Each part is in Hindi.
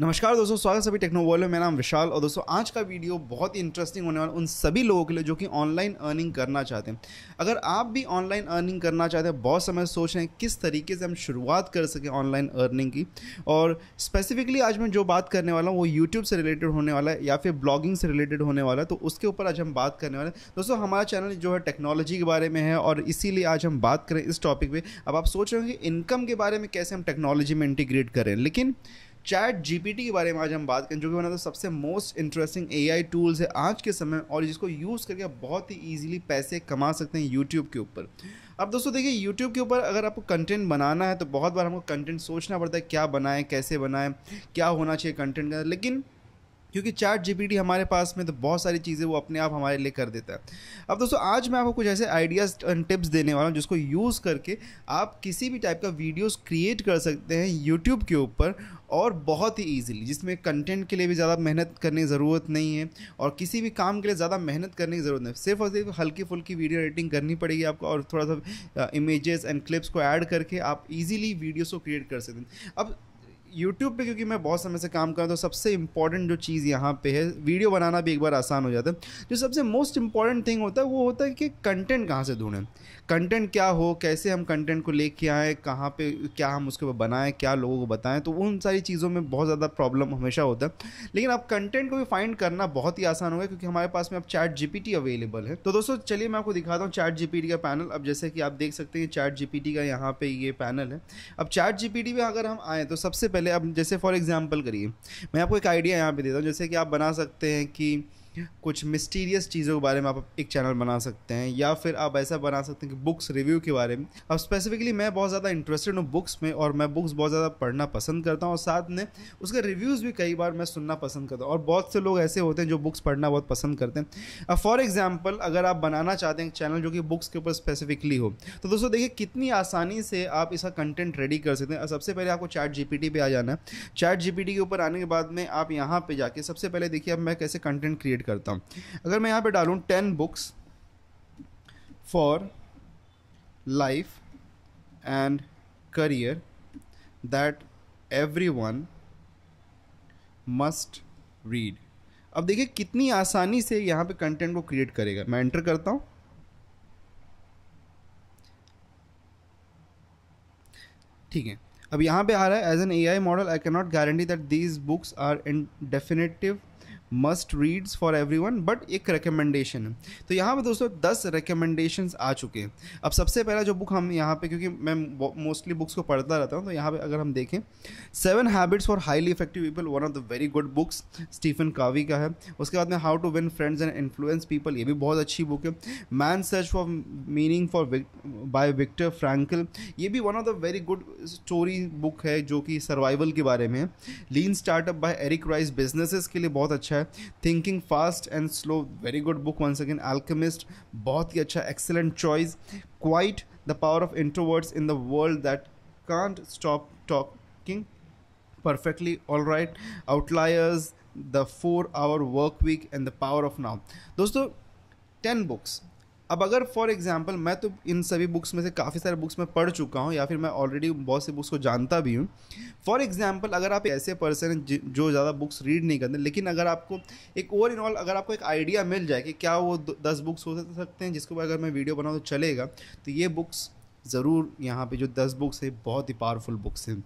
नमस्कार दोस्तों स्वागत सभी टेक्नो वर्ल्ड में मेरा नाम विशाल और दोस्तों आज का वीडियो बहुत ही इंटरेस्टिंग होने वाला उन सभी लोगों के लिए जो कि ऑनलाइन अर्निंग करना चाहते हैं अगर आप भी ऑनलाइन अर्निंग करना चाहते हैं बहुत समय सोच रहे हैं किस तरीके से हम शुरुआत कर सकें ऑनलाइन अर्निंग की और स्पेसिफिकली आज मैं जो बात करने वाला हूँ वो यूट्यूब से रिलेटेड होने वाला है या फिर ब्लॉगिंग से रिलेटेड होने वाला है तो उसके ऊपर आज हम बात करने वाले हैं दोस्तों हमारा चैनल जो है टेक्नोलॉजी के बारे में है और इसीलिए आज हम बात करें इस टॉपिक पर अब आप सोच रहे कि इनकम के बारे में कैसे हम टेक्नोलॉजी में इंटीग्रेट करें लेकिन चैट जीपीटी के बारे में आज हम बात करें जो कि वन तो सबसे मोस्ट इंटरेस्टिंग एआई टूल्स है आज के समय और जिसको यूज़ करके आप बहुत ही इजीली पैसे कमा सकते हैं यूट्यूब के ऊपर अब दोस्तों देखिए यूट्यूब के ऊपर अगर आपको कंटेंट बनाना है तो बहुत बार हमको कंटेंट सोचना पड़ता है क्या बनाएं कैसे बनाएं क्या होना चाहिए कंटेंट का लेकिन क्योंकि चैट जीपीटी हमारे पास में तो बहुत सारी चीज़ें वो अपने आप हमारे लिए कर देता है अब दोस्तों आज मैं आपको कुछ ऐसे आइडियाज़ एंड टिप्स देने वाला हूँ जिसको यूज़ करके आप किसी भी टाइप का वीडियोस क्रिएट कर सकते हैं यूट्यूब के ऊपर और बहुत ही ईजिली जिसमें कंटेंट के लिए भी ज़्यादा मेहनत करने की ज़रूरत नहीं है और किसी भी काम के लिए ज़्यादा मेहनत करने की ज़रूरत नहीं सिर्फ और सिर्फ हल्की फुल्की वीडियो एडिटिंग करनी पड़ेगी आपको और थोड़ा सा इमेजेस एंड क्लिप्स को ऐड करके आप इजीली वीडियोस को क्रिएट कर सकते हैं अब यूट्यूब पे क्योंकि मैं बहुत समय से काम कर रहा हूँ तो सबसे इंपॉर्टेंट जो चीज़ यहाँ पे है वीडियो बनाना भी एक बार आसान हो जाता है जो सबसे मोस्ट इंपॉर्टेंट थिंग होता है वो होता है कि कंटेंट कहाँ से ढूंढें कंटेंट क्या हो कैसे हम कंटेंट को लेके आएँ कहाँ पे क्या हम उसके ऊपर बनाएं क्या लोगों को बताएं तो उन सारी चीज़ों में बहुत ज़्यादा प्रॉब्लम हमेशा होता है लेकिन अब कंटेंट को भी फाइंड करना बहुत ही आसान होगा क्योंकि हमारे पास में अब चैट जीपीटी अवेलेबल है तो दोस्तों चलिए मैं आपको दिखाता हूँ चैट जीपीटी का पैनल अब जैसे कि आप देख सकते हैं चैट जीपीटी का यहाँ पे ये पैनल है अब चैट जीपीटी में अगर हम आएँ तो सबसे पहले अब जैसे फॉर एग्ज़ाम्पल करिए मैं आपको एक आइडिया यहाँ पे देता हूँ जैसे कि आप बना सकते हैं कि कुछ मिस्टीरियस चीज़ों के बारे में आप एक चैनल बना सकते हैं या फिर आप ऐसा बना सकते हैं कि बुक्स रिव्यू के बारे में अब स्पेसिफिकली मैं बहुत ज़्यादा इंटरेस्टेड हूँ बुक्स में और मैं बुक्स बहुत ज़्यादा पढ़ना पसंद करता हूँ और साथ में उसके रिव्यूज़ भी कई बार मैं सुनना पसंद करता हूँ और बहुत से लोग ऐसे होते हैं जो बुक्स पढ़ना बहुत पसंद करते हैं अब फॉर एग्जाम्पल अगर आप बनाना चाहते हैं चैनल जो कि बुक्स के ऊपर स्पेसिफिकली हो तो दोस्तों देखिए कितनी आसानी से आप इसका कंटेंट रेडी कर सकते हैं सबसे पहले आपको चैट जीपीटी पे आ जाना है चैट जीपीटी के ऊपर आने के बाद में आप यहाँ पे जाके सबसे पहले देखिए अब मैं कैसे कंटेंट क्रिएट करता हूँ अगर मैं यहाँ पे डालूँ ten books for life and career that everyone must read अब देखिए कितनी आसानी से यहाँ पे कंटेंट को क्रिएट करेगा मैं एंटर करता हूँ ठीक है अब यहाँ पे आ रहा है as an A I model I can not guarantee that these books are in definitive must reads for everyone but एक रिकमेंडेशन है तो यहाँ पर दोस्तों दस रिकमेंडेशन आ चुके हैं अब सबसे पहला जो बुक हम यहाँ पे क्योंकि मैं मोस्टली बुक्स को पढ़ता रहता हूँ तो यहाँ पे अगर हम देखें seven habits for highly effective people one of the very good books Stephen Covey का है उसके बाद में how to win friends and influence people ये भी बहुत अच्छी बुक है man search for meaning for by Victor Frankl ये भी one of the very good story book है जो कि सर्वाइवल के बारे में lean startup by Eric Ries businesses के लिए बहुत अच्छा है है thinking fast and slow very good book once again alchemist बहुत ही अच्छा excellent choice quiet the power of introverts in the world that can't stop talking perfectly all right outliers the four hour work week and the power of now दोस्तों टेन बुक्स अब अगर फॉर एग्जाम्पल मैं तो इन सभी बुक्स में से काफ़ी सारे बुक्स में पढ़ चुका हूँ या फिर मैं ऑलरेडी बहुत सी बुक्स को जानता भी हूँ फॉर एग्जाम्पल अगर आप ऐसे पर्सन हैं जो ज़्यादा बुक्स रीड नहीं करते लेकिन अगर आपको एक ओवर इनऑल अगर आपको एक आइडिया मिल जाए कि क्या वो दस बुक्स हो सकते हैं ऊपर अगर मैं वीडियो बनाऊँ तो चलेगा तो ये बुक्स ज़रूर यहाँ पर जो दस बुक्स है बहुत ही पावरफुल बुक्स हैं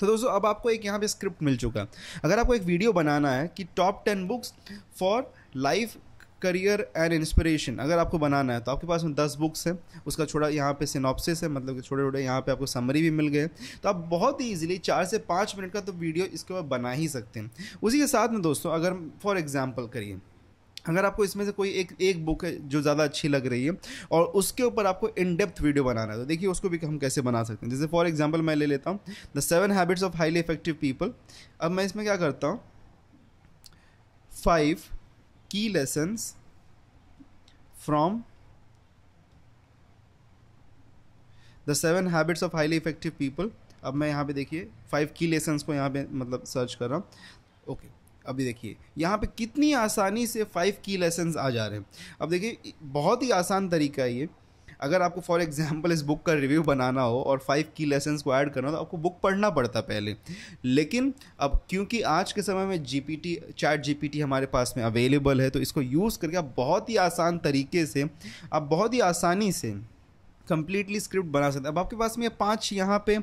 तो दोस्तों अब आपको एक यहाँ पे स्क्रिप्ट मिल चुका है अगर आपको एक वीडियो बनाना है कि top ten books for life career and inspiration अगर आपको बनाना है तो आपके पास में दस बुक्स हैं उसका छोटा यहाँ पे सिनॉप्सिस है मतलब कि छोटे छोटे यहाँ पे आपको समरी भी मिल गए तो आप बहुत ही ईजिली चार से पाँच मिनट का तो वीडियो इसके बाद बना ही सकते हैं उसी के साथ में दोस्तों अगर फॉर एग्ज़ाम्पल करिए अगर आपको इसमें से कोई एक एक बुक है जो ज़्यादा अच्छी लग रही है और उसके ऊपर आपको इन डेप्थ वीडियो बनाना है तो देखिए उसको भी हम कैसे बना सकते हैं जैसे फॉर एग्जांपल मैं ले लेता हूँ the seven habits of highly effective people अब मैं इसमें क्या करता हूँ five key lessons from the seven habits of highly effective people अब मैं यहाँ पे देखिए फाइव की लेसन्स को यहाँ पे मतलब सर्च कर रहा हूँ ओके okay, अभी देखिए यहाँ पे कितनी आसानी से फाइव की लेसन्स आ जा रहे हैं अब देखिए बहुत ही आसान तरीका है ये अगर आपको फॉर एग्जाम्पल इस बुक का रिव्यू बनाना हो और फाइव की लेसन को ऐड करना हो तो आपको बुक पढ़ना पड़ता पहले लेकिन अब क्योंकि आज के समय में G P T chat G P T हमारे पास में अवेलेबल है तो इसको यूज़ करके आप बहुत ही आसान तरीके से आप बहुत ही आसानी से कम्प्लीटली स्क्रिप्ट बना सकते हैं अब आपके पास में पाँच यहाँ पे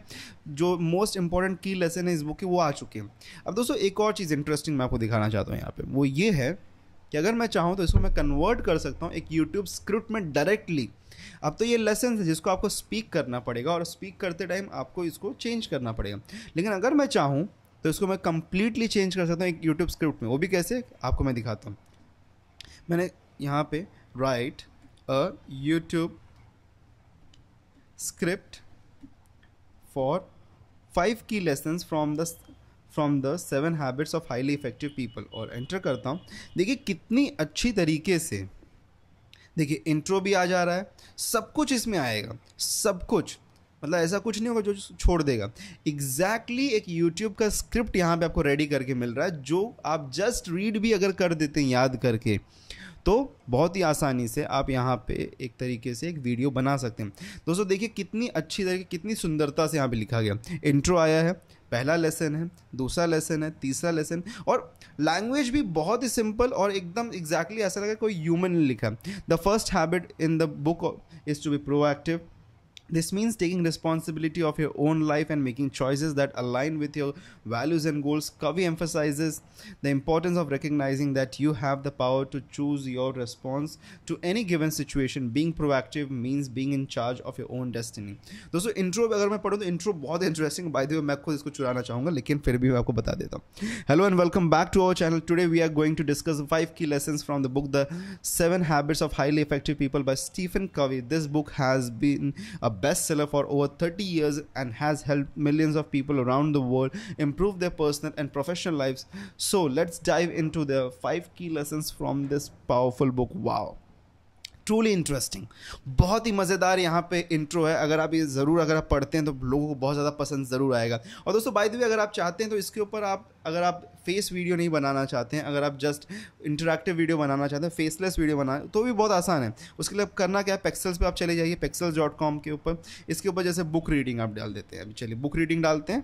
जो मोस्ट इंपॉर्टेंट की लेसन है इस बुक के वो आ चुके हैं अब दोस्तों एक और चीज़ इंटरेस्टिंग मैं आपको दिखाना चाहता हूँ यहाँ पे वो ये है कि अगर मैं चाहूँ तो इसको मैं कन्वर्ट कर सकता हूँ एक यूट्यूब स्क्रिप्ट में डायरेक्टली अब तो ये लेसन है जिसको आपको स्पीक करना पड़ेगा और स्पीक करते टाइम आपको इसको चेंज करना पड़ेगा लेकिन अगर मैं चाहूँ तो इसको मैं कम्प्लीटली चेंज कर सकता हूँ एक यूट्यूब स्क्रिप्ट में वो भी कैसे आपको मैं दिखाता हूँ मैंने यहाँ पे write a YouTube script for five key lesson from the from the seven habits of highly effective people और एंटर करता हूँ देखिए कितनी अच्छी तरीके से देखिए इंट्रो भी आ जा रहा है सब कुछ इसमें आएगा सब कुछ मतलब ऐसा कुछ नहीं होगा जो छोड़ देगा एग्जैक्टली exactly एक यूट्यूब का स्क्रिप्ट यहाँ पे आपको रेडी करके मिल रहा है जो आप जस्ट रीड भी अगर कर देते हैं याद करके तो बहुत ही आसानी से आप यहाँ पे एक तरीके से एक वीडियो बना सकते हैं दोस्तों देखिए कितनी अच्छी तरीके कितनी सुंदरता से यहाँ पे लिखा गया इंट्रो आया है पहला लेसन है दूसरा लेसन है तीसरा लेसन और लैंग्वेज भी बहुत ही सिंपल और एकदम एग्जैक्टली exactly ऐसा लगा कोई ह्यूमन ने लिखा the first habit in the book is to be proactive this means taking responsibility of your own life and making choices that align with your values and goals covey emphasizes the importance of recognizing that you have the power to choose your response to any given situation being proactive means being in charge of your own destiny those intro agar main padhu to intro bahut interesting by the way main khud isko churana chahunga lekin fir bhi main aapko bata deta hello and welcome back to our channel today we are going to discuss five key lessons from the book the 7 habits of highly effective people by stephen covey this book has been a bestseller for over 30 years and has helped millions of people around the world improve their personal and professional lives. So, let's dive into the five key lessons from this powerful book. Wow. Truly interesting बहुत ही मज़ेदार यहाँ पे इंट्रो है अगर आप ये ज़रूर अगर आप पढ़ते हैं तो लोगों को बहुत ज़्यादा पसंद ज़रूर आएगा और दोस्तों बाय द वे अगर आप चाहते हैं तो इसके ऊपर आप अगर आप फेस वीडियो नहीं बनाना चाहते हैं अगर आप जस्ट इंटरेक्टिव वीडियो बनाना चाहते हैं फेसलेस वीडियो बना तो भी बहुत आसान है उसके लिए करना क्या है पेक्सल्स पर आप चले जाइए पेक्सल्स डॉट कॉम के ऊपर इसके ऊपर जैसे बुक रीडिंग आप डाल देते हैं अभी चलिए बुक रीडिंग डालते हैं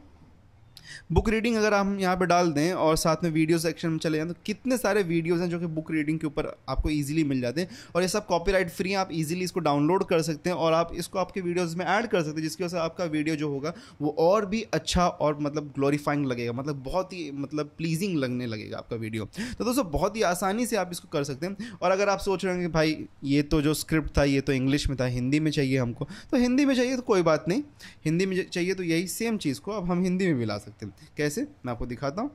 बुक रीडिंग अगर हम यहाँ पे डाल दें और साथ में वीडियो सेक्शन में चले जाएँ तो कितने सारे वीडियोज़ हैं जो कि बुक रीडिंग के ऊपर आपको ईजिली मिल जाते हैं और ये सब कॉपीराइट फ्री हैं आप ईजिली इसको डाउनलोड कर सकते हैं और आप इसको आपके वीडियोज़ में ऐड कर सकते हैं जिसकी वजह से आपका वीडियो जो होगा वो और भी अच्छा और मतलब ग्लोरीफाइंग लगेगा मतलब बहुत ही मतलब प्लीजिंग लगने लगेगा आपका वीडियो तो दोस्तों बहुत ही आसानी से आप इसको कर सकते हैं और अगर आप सोच रहे हैं कि भाई ये तो जो स्क्रिप्ट था ये तो इंग्लिश में था हिंदी में चाहिए हमको तो हिंदी में चाहिए तो कोई बात नहीं हिंदी में चाहिए तो यही सेम चीज़ को अब हम हिंदी में भी ला सकते हैं सकते हैं कैसे मैं आपको दिखाता हूँ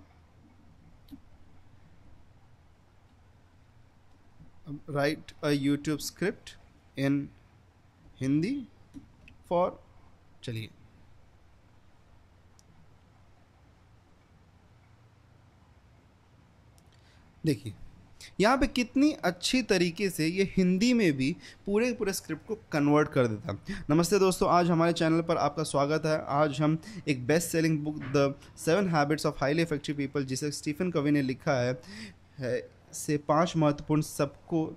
write a YouTube script in Hindi for चलिए देखिए यहाँ पे कितनी अच्छी तरीके से ये हिंदी में भी पूरे पूरे स्क्रिप्ट को कन्वर्ट कर देता नमस्ते दोस्तों आज हमारे चैनल पर आपका स्वागत है आज हम एक best selling book the seven habits of highly effective people जिसे स्टीफन कवि ने लिखा है, है से पांच महत्वपूर्ण सबको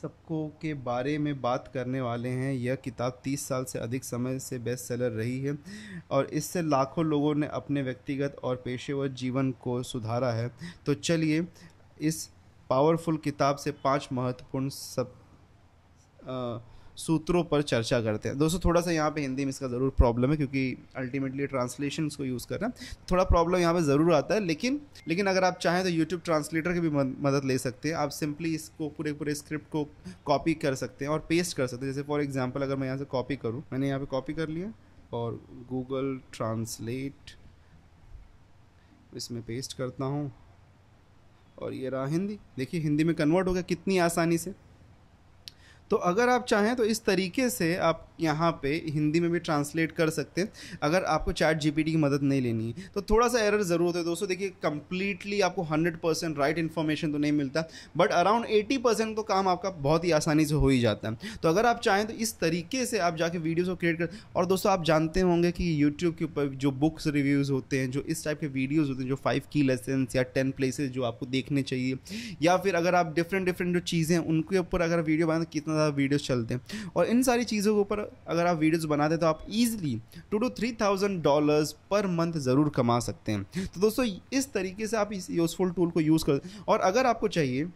सबको के बारे में बात करने वाले हैं यह किताब 30 साल से अधिक समय से बेस्ट सेलर रही है और इससे लाखों लोगों ने अपने व्यक्तिगत और पेशेवर जीवन को सुधारा है तो चलिए इस पावरफुल किताब से पांच महत्वपूर्ण सब सूत्रों पर चर्चा करते हैं दोस्तों थोड़ा सा यहाँ पे हिंदी में इसका ज़रूर प्रॉब्लम है क्योंकि अल्टीमेटली ट्रांसलेशन को यूज़ करना थोड़ा प्रॉब्लम यहाँ पे ज़रूर आता है लेकिन लेकिन अगर आप चाहें तो यूट्यूब ट्रांसलेटर की भी मदद ले सकते हैं आप सिंपली इसको पूरे पूरे स्क्रिप्ट को कॉपी कर सकते हैं और पेस्ट कर सकते हैं जैसे फॉर एग्जाम्पल अगर मैं यहाँ से कॉपी करूँ मैंने यहाँ पर कॉपी कर लिया और गूगल ट्रांसलेट इसमें पेस्ट करता हूँ और ये रहा हिंदी देखिए हिंदी में कन्वर्ट हो गया कितनी आसानी से तो अगर आप चाहें तो इस तरीके से आप यहाँ पे हिंदी में भी ट्रांसलेट कर सकते हैं अगर आपको चैट जीपीटी की मदद नहीं लेनी है तो थोड़ा सा एरर ज़रूर होता है दोस्तों देखिए कंप्लीटली आपको 100 परसेंट राइट इन्फॉर्मेशन तो नहीं मिलता बट अराउंड 80 परसेंट तो काम आपका बहुत ही आसानी से हो ही जाता है तो अगर आप चाहें तो इस तरीके से आप जाके वीडियोज़ को क्रिएट कर और दोस्तों आप जानते होंगे कि यूट्यूब के ऊपर जो बुक्स रिव्यूज़ होते हैं जो इस टाइप के वीडियोज़ होते हैं जो फाइव की लेसन या टेन प्लेसेज जो आपको देखने चाहिए या फिर अगर आप डिफरेंट डिफरेंट जो चीज़ें उनके ऊपर अगर वीडियो बनाए तो कितना ज़्यादा वीडियोस चलते हैं और इन सारी चीज़ों के ऊपर अगर आप वीडियोस बनाते हैं तो आप easily two to three thousand dollars per month ज़रूर कमा सकते हैं तो दोस्तों इस तरीके से आप इस यूज़फुल टूल को यूज़ कर और अगर आपको चाहिए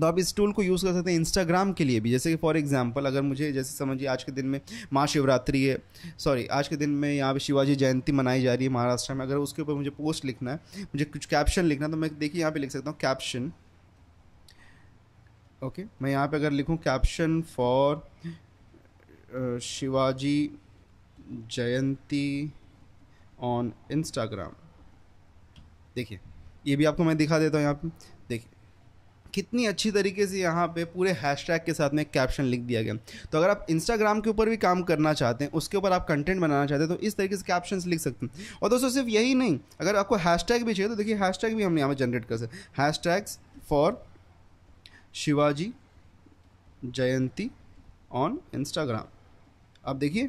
तो आप इस टूल को यूज़ कर सकते हैं इंस्टाग्राम के लिए भी जैसे कि फॉर एग्जांपल अगर मुझे जैसे समझिए आज के दिन में महाशिवरात्रि है सॉरी आज के दिन में यहाँ पे शिवाजी जयंती मनाई जा रही है महाराष्ट्र में अगर उसके ऊपर मुझे पोस्ट लिखना है मुझे कुछ कैप्शन लिखना है तो मैं देखिए यहाँ पे लिख सकता हूँ कैप्शन ओके okay. मैं यहाँ पे अगर लिखूँ caption for Shivaji Jayanti on Instagram देखिए ये भी आपको मैं दिखा देता हूँ यहाँ पे देखिए कितनी अच्छी तरीके से यहाँ पे पूरे हैशटैग के साथ में कैप्शन लिख दिया गया तो अगर आप इंस्टाग्राम के ऊपर भी काम करना चाहते हैं उसके ऊपर आप कंटेंट बनाना चाहते हैं तो इस तरीके से कैप्शन लिख सकते हैं और दोस्तों सिर्फ यही नहीं अगर आपको हैशटैग भी चाहिए तो देखिए हैशटैग भी हमने यहाँ पर जनरेट कर सकते hashtags for Shivaji Jayanti on Instagram आप देखिए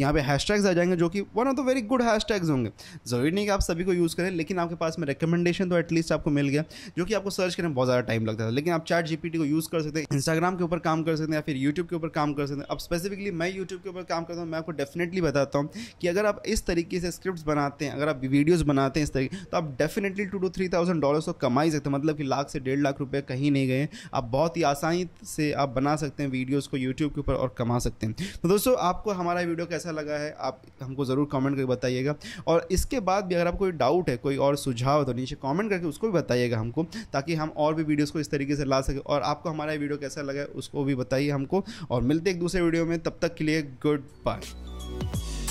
यहाँ पे हैश टैग्स आ जाएंगे जो कि one of the very good hashtags होंगे ज़रूरी नहीं कि आप सभी को यूज़ करें लेकिन आपके पास में रिकमेंडेशन तो एटलीस्ट आपको मिल गया जो कि आपको सर्च करने में बहुत ज़्यादा टाइम लगता था लेकिन आप चैट जी को यूज़ कर सकते हैं इंस्टाग्राम के ऊपर काम कर सकते हैं या फिर यूट्यूब के ऊपर काम कर सकते हैं अब स्पेसिफिकली मैं यूट्यूब के ऊपर काम करता हूँ मैं आपको डेफिनेटली बताता हूँ कि अगर आप इस तरीके से स्क्रिप्ट बनाते हैं अगर आप वीडियोज़ बनाते हैं इस तरीके तो आप definitely two to three thousand dollar को कमा ही सकते हैं मतलब कि लाख से डेढ़ लाख रुपये कहीं नहीं गए आप बहुत ही आसानी से आप बना सकते हैं वीडियोज़ को यूट्यूब के ऊपर और कमा सकते हैं तो दोस्तों आपको हमारा वीडियो कैसे कैसा लगा है आप हमको ज़रूर कमेंट करके बताइएगा और इसके बाद भी अगर आप कोई डाउट है कोई और सुझाव तो नीचे कमेंट करके उसको भी बताइएगा हमको ताकि हम और भी वीडियोस को इस तरीके से ला सकें और आपको हमारा वीडियो कैसा लगा है उसको भी बताइए हमको और मिलते एक दूसरे वीडियो में तब तक के लिए गुड बाय